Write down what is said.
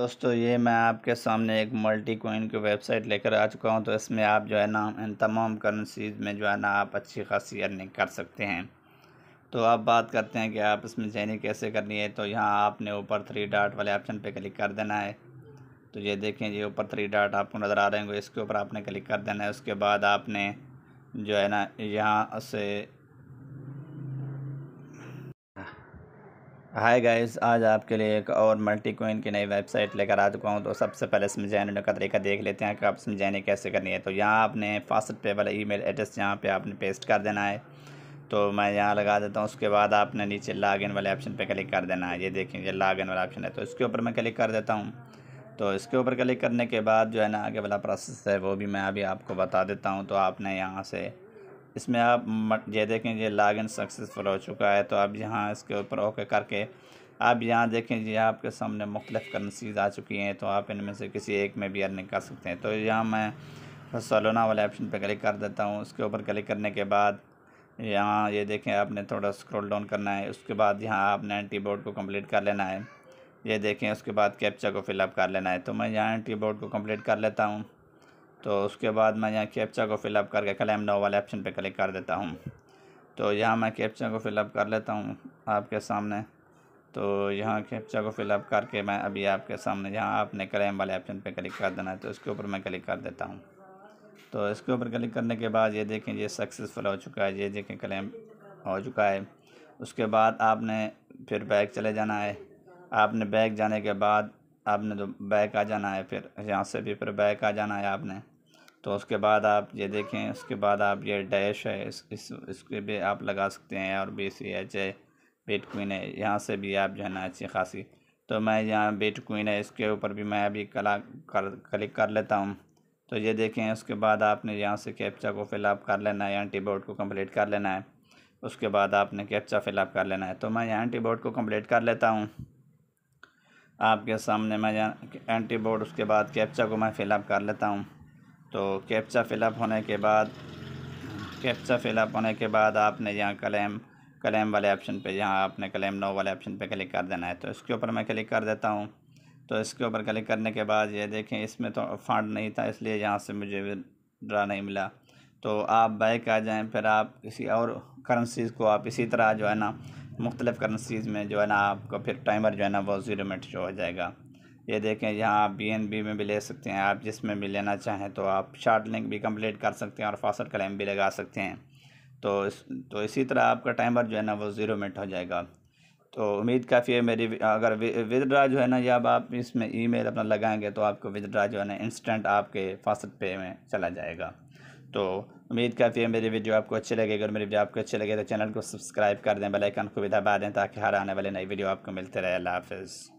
दोस्तों ये मैं आपके सामने एक मल्टी कोइन की वेबसाइट लेकर आ चुका हूँ तो इसमें आप जो है ना इन तमाम करेंसीज में जो है ना आप अच्छी खासी अर्निंग कर सकते हैं तो आप बात करते हैं कि आप इसमें जैनिंग कैसे करनी है तो यहाँ आपने ऊपर थ्री डाट वाले ऑप्शन पे क्लिक कर देना है तो ये देखें ये ऊपर थ्री डाट आपको नज़र आ रहे हैं इसके ऊपर आपने क्लिक कर देना है उसके बाद आपने जो है ना यहाँ से हाय गाइस आज आपके लिए एक और मल्टी कोइन की नई वेबसाइट लेकर आ चुका हूँ तो सबसे पहले समझाने का तरीका देख लेते हैं कि आप समझाने कैसे करनी है तो यहाँ आपने फास्ट पे वाला ई मेल एड्रेस यहाँ पर आपने पेस्ट कर देना है तो मैं यहाँ लगा देता हूँ उसके बाद आपने नीचे लॉगिन वाले ऑप्शन पर क्लिक कर देना है ये देखें ये लॉगिन वाला ऑप्शन है तो इसके ऊपर मैं क्लिक कर देता हूँ तो इसके ऊपर क्लिक करने के बाद जो है ना आगे वाला प्रोसेस है वो भी मैं अभी आपको बता देता हूँ तो आपने यहाँ से इसमें आप ये देखें ये इन सक्सेसफुल हो चुका है तो आप यहाँ इसके ऊपर ओके करके आप यहाँ देखें ये आपके सामने मुख्तफ करेंसीज आ चुकी हैं तो आप इनमें से किसी एक में भी अर्निंग कर सकते हैं तो यहाँ मैं सोलोना वाले ऑप्शन पर क्लिक कर देता हूँ उसके ऊपर क्लिक करने के बाद यहाँ ये देखें आपने थोड़ा स्क्रॉल डाउन करना है उसके बाद यहाँ आपने एंटी बोर्ड को कंप्लीट कर लेना है ये देखें उसके बाद कैप्चा को फिलअप कर लेना है तो मैं यहाँ एंटी बोर्ड को कंप्लीट कर लेता हूँ तो उसके बाद मैं यहाँ कैप्चा को फिलअप करके क्लेम नो वाले ऑप्शन पे क्लिक कर देता हूँ तो यहाँ मैं कैप्चा को फिलअप कर लेता हूँ आपके सामने तो यहाँ कैप्चा को फिलअप करके मैं अभी आपके सामने यहाँ आपने क्लेम वाले ऑप्शन पे क्लिक कर देना है तो इसके ऊपर मैं क्लिक कर देता हूँ तो इसके ऊपर क्लिक करने के बाद ये देखें ये सक्सेसफुल हो चुका है ये देखें क्लेम हो चुका है उसके बाद आपने फिर बैग चले जाना है आपने बैग जाने के बाद आपने तो बैग आ जाना है फिर यहाँ से भी फिर बैग आ जाना है आपने तो उसके बाद आप ये देखें उसके बाद आप ये डैश है इस इस इसके भी आप लगा सकते हैं और बी सी एच है बेट क्वीन है यहाँ से भी आप जो है ना अच्छी खासी तो मैं यहाँ बेट क्वीन है इसके ऊपर भी मैं अभी कला कर क्लिक कर लेता हूँ तो ये देखें उसके बाद आपने यहाँ से कैप्चा को फिलअप कर लेना है एंटी बोर्ड को कम्प्लीट कर लेना है उसके बाद आपने कैप्चा फिलअप कर लेना है तो मैं यहाँ एंटी बोर्ड को कम्प्लीट कर लेता हूँ आपके सामने मैं यहाँ एंटी बोर्ड उसके बाद कैप्चा को मैं फिलअप कर लेता हूँ तो कैप्चा फिलअप होने के बाद कैप्चा फिलअप होने के बाद आपने यहाँ कलेम कलेम वाले ऑप्शन पे यहाँ आपने कलेम नो वाले ऑप्शन पे क्लिक कर देना है तो इसके ऊपर मैं क्लिक कर देता हूँ तो इसके ऊपर क्लिक करने के बाद ये देखें इसमें तो फंड नहीं था इसलिए यहाँ से मुझे ड्रा नहीं मिला तो आप बैक आ जाएँ फिर आप किसी और करेंसीज़ को आप इसी तरह जो है ना मुख्तलिफ़ करेंसीज़ में जो है ना आपका फिर टाइमर जो है ना वो ज़ीरो मिनट शो हो जाएगा ये देखें यहाँ आप बी में भी ले सकते हैं आप जिसमें भी लेना चाहें तो आप शार्ट लिंक भी कंप्लीट कर सकते हैं और फास्ट क्लेम भी लगा सकते हैं तो इस तो इसी तरह आपका टाइमर जो है ना वो ज़ीरो मिनट हो जाएगा तो उम्मीद काफ़ी है मेरी अगर विदड्रा जो है ना जब आप इसमें ईमेल अपना लगाएंगे तो आपको विदड्रा जो है ना इंस्टेंट आपके फास्ट पे में चला जाएगा तो उम्मीद काफ़ी है मेरी वीडियो आपको अच्छी लगेगी अगर मेरी वीडियो आपको अच्छी लगे तो चैनल को सब्सक्राइब कर दें बेल आइकन को भी दबा दें ताकि हर आने वाले नई वीडियो आपको मिलते रहे अल्लाह हाफिज़